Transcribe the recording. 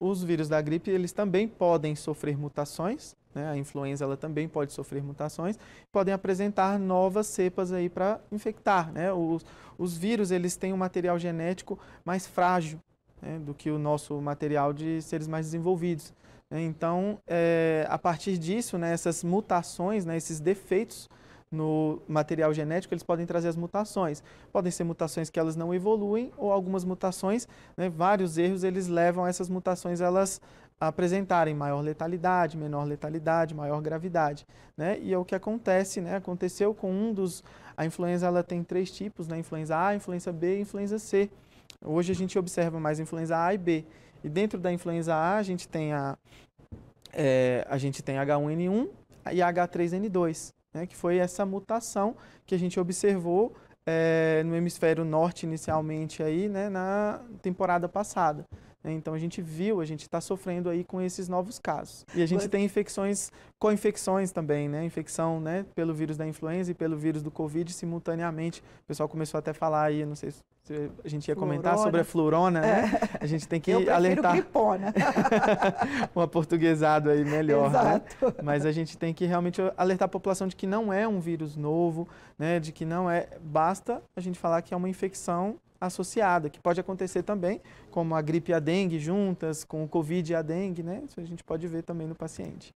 Os vírus da gripe, eles também podem sofrer mutações, né? a influenza ela também pode sofrer mutações, podem apresentar novas cepas aí para infectar. Né? Os, os vírus, eles têm um material genético mais frágil né? do que o nosso material de seres mais desenvolvidos. Né? Então, é, a partir disso, né, essas mutações, né, esses defeitos no material genético, eles podem trazer as mutações. Podem ser mutações que elas não evoluem ou algumas mutações, né, vários erros eles levam essas mutações elas apresentarem maior letalidade, menor letalidade, maior gravidade, né? E é o que acontece, né? Aconteceu com um dos a influenza ela tem três tipos, né? Influenza A, influenza B e influenza C. Hoje a gente observa mais influenza A e B. E dentro da influenza A, a gente tem a é, a gente tem H1N1 e H3N2 né, que foi essa mutação que a gente observou é, no hemisfério norte inicialmente aí, né, na temporada passada. Né? Então a gente viu, a gente está sofrendo aí com esses novos casos. E a gente Mas... tem infecções, co-infecções também, né? Infecção né, pelo vírus da influenza e pelo vírus do Covid simultaneamente. O pessoal começou até a falar aí, não sei se a gente ia comentar sobre a florona, né? é. né? A gente tem que Eu alertar. gripona. um aportuguesado aí melhor, né? Exato. né? Mas a gente tem que realmente alertar a população de que não é um vírus novo, né? De que não é basta a gente falar que é uma infecção associada, que pode acontecer também, como a gripe e a dengue juntas, com o Covid e a dengue, né? Isso a gente pode ver também no paciente.